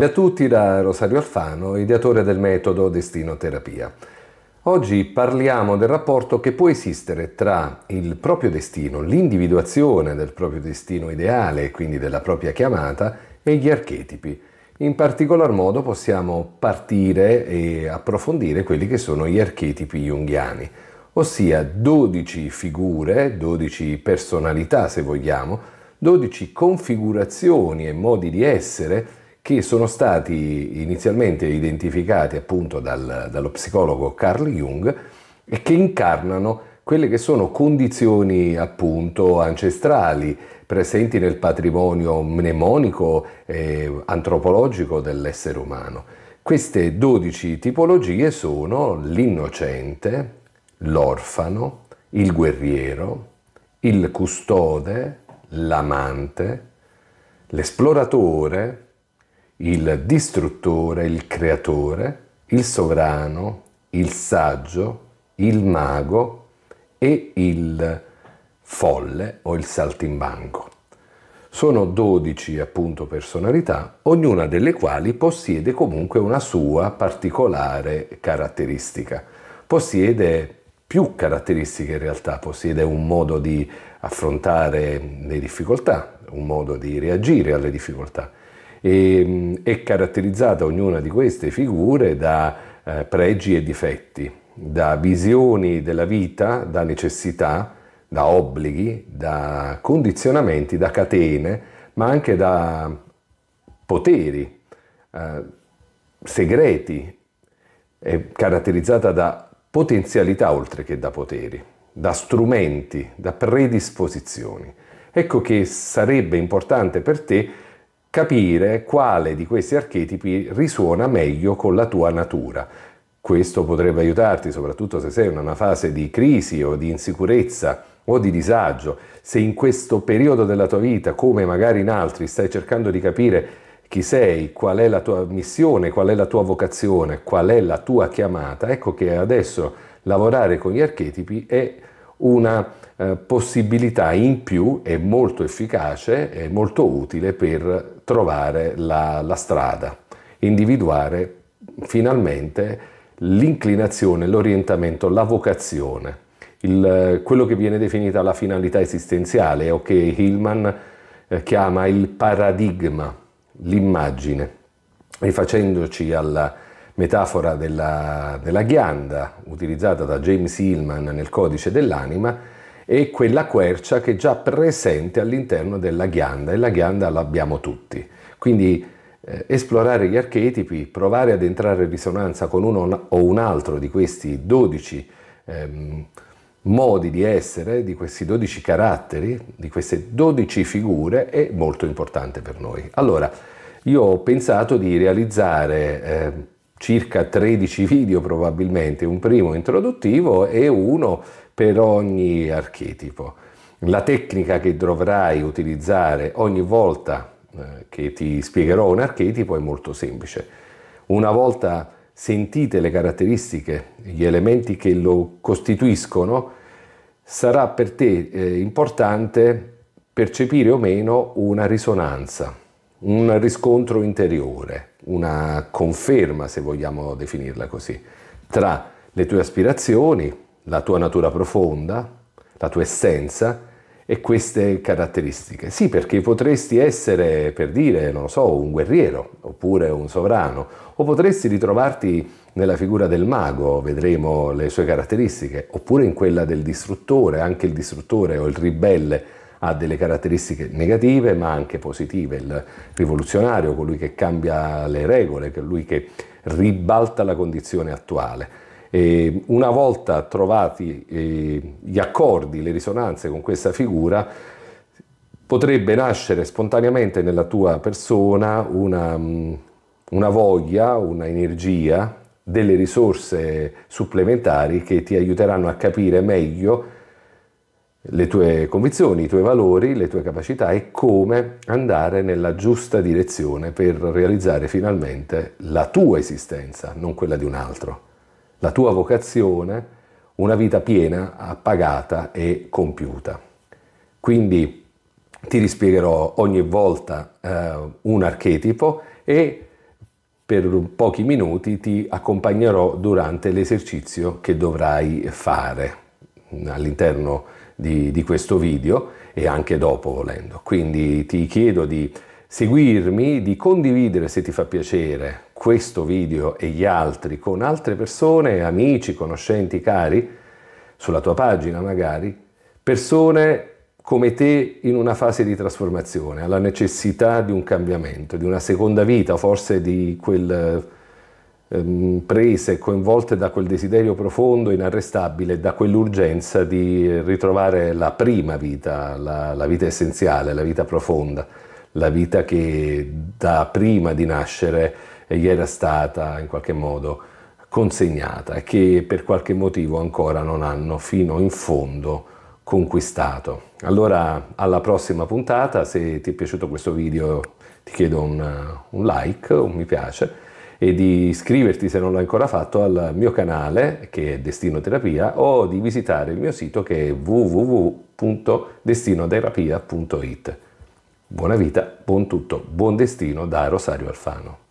Ciao a tutti da Rosario Alfano, ideatore del metodo Destino Terapia. Oggi parliamo del rapporto che può esistere tra il proprio destino, l'individuazione del proprio destino ideale, quindi della propria chiamata, e gli archetipi. In particolar modo possiamo partire e approfondire quelli che sono gli archetipi junghiani, ossia 12 figure, 12 personalità se vogliamo, 12 configurazioni e modi di essere che sono stati inizialmente identificati appunto dal, dallo psicologo Carl Jung e che incarnano quelle che sono condizioni appunto ancestrali presenti nel patrimonio mnemonico e antropologico dell'essere umano. Queste dodici tipologie sono l'innocente, l'orfano, il guerriero, il custode, l'amante, l'esploratore, il distruttore, il creatore, il sovrano, il saggio, il mago e il folle o il saltimbanco. Sono 12 appunto personalità, ognuna delle quali possiede comunque una sua particolare caratteristica. Possiede più caratteristiche in realtà, possiede un modo di affrontare le difficoltà, un modo di reagire alle difficoltà e ehm, è caratterizzata ognuna di queste figure da eh, pregi e difetti, da visioni della vita, da necessità, da obblighi, da condizionamenti, da catene, ma anche da poteri eh, segreti, è caratterizzata da potenzialità oltre che da poteri, da strumenti, da predisposizioni. Ecco che sarebbe importante per te capire quale di questi archetipi risuona meglio con la tua natura. Questo potrebbe aiutarti soprattutto se sei in una fase di crisi o di insicurezza o di disagio, se in questo periodo della tua vita, come magari in altri, stai cercando di capire chi sei, qual è la tua missione, qual è la tua vocazione, qual è la tua chiamata, ecco che adesso lavorare con gli archetipi è una eh, possibilità in più è molto efficace e molto utile per trovare la, la strada, individuare finalmente l'inclinazione, l'orientamento, la vocazione, il, eh, quello che viene definita la finalità esistenziale o che Hillman eh, chiama il paradigma, l'immagine, rifacendoci alla, metafora della, della ghianda utilizzata da James Hillman nel Codice dell'anima e quella quercia che è già presente all'interno della ghianda e la ghianda l'abbiamo tutti. Quindi eh, esplorare gli archetipi, provare ad entrare in risonanza con uno o un altro di questi 12 ehm, modi di essere, di questi 12 caratteri, di queste 12 figure è molto importante per noi. Allora, io ho pensato di realizzare eh, circa 13 video probabilmente, un primo introduttivo e uno per ogni archetipo. La tecnica che dovrai utilizzare ogni volta eh, che ti spiegherò un archetipo è molto semplice. Una volta sentite le caratteristiche, gli elementi che lo costituiscono, sarà per te eh, importante percepire o meno una risonanza, un riscontro interiore una conferma, se vogliamo definirla così, tra le tue aspirazioni, la tua natura profonda, la tua essenza e queste caratteristiche. Sì, perché potresti essere, per dire, non lo so, un guerriero oppure un sovrano, o potresti ritrovarti nella figura del mago, vedremo le sue caratteristiche, oppure in quella del distruttore, anche il distruttore o il ribelle ha delle caratteristiche negative ma anche positive, il rivoluzionario, colui che cambia le regole, colui che ribalta la condizione attuale. E una volta trovati eh, gli accordi, le risonanze con questa figura, potrebbe nascere spontaneamente nella tua persona una, mm, una voglia, una energia, delle risorse supplementari che ti aiuteranno a capire meglio le tue convinzioni, i tuoi valori, le tue capacità e come andare nella giusta direzione per realizzare finalmente la tua esistenza, non quella di un altro, la tua vocazione, una vita piena, appagata e compiuta. Quindi ti rispiegherò ogni volta eh, un archetipo e per pochi minuti ti accompagnerò durante l'esercizio che dovrai fare all'interno di, di questo video e anche dopo volendo. Quindi ti chiedo di seguirmi, di condividere se ti fa piacere questo video e gli altri con altre persone, amici, conoscenti, cari, sulla tua pagina magari, persone come te in una fase di trasformazione, alla necessità di un cambiamento, di una seconda vita, forse di quel ehm, prese e coinvolte da quel desiderio profondo, inarrestabile, da quell'urgenza di ritrovare la prima vita, la, la vita essenziale, la vita profonda, la vita che da prima di nascere gli era stata in qualche modo consegnata e che per qualche motivo ancora non hanno fino in fondo conquistato. Allora alla prossima puntata, se ti è piaciuto questo video ti chiedo un, un like, un mi piace e di iscriverti se non l'hai ancora fatto al mio canale che è Destino Terapia o di visitare il mio sito che è www.destinoterapia.it. Buona vita, buon tutto, buon destino da Rosario Alfano.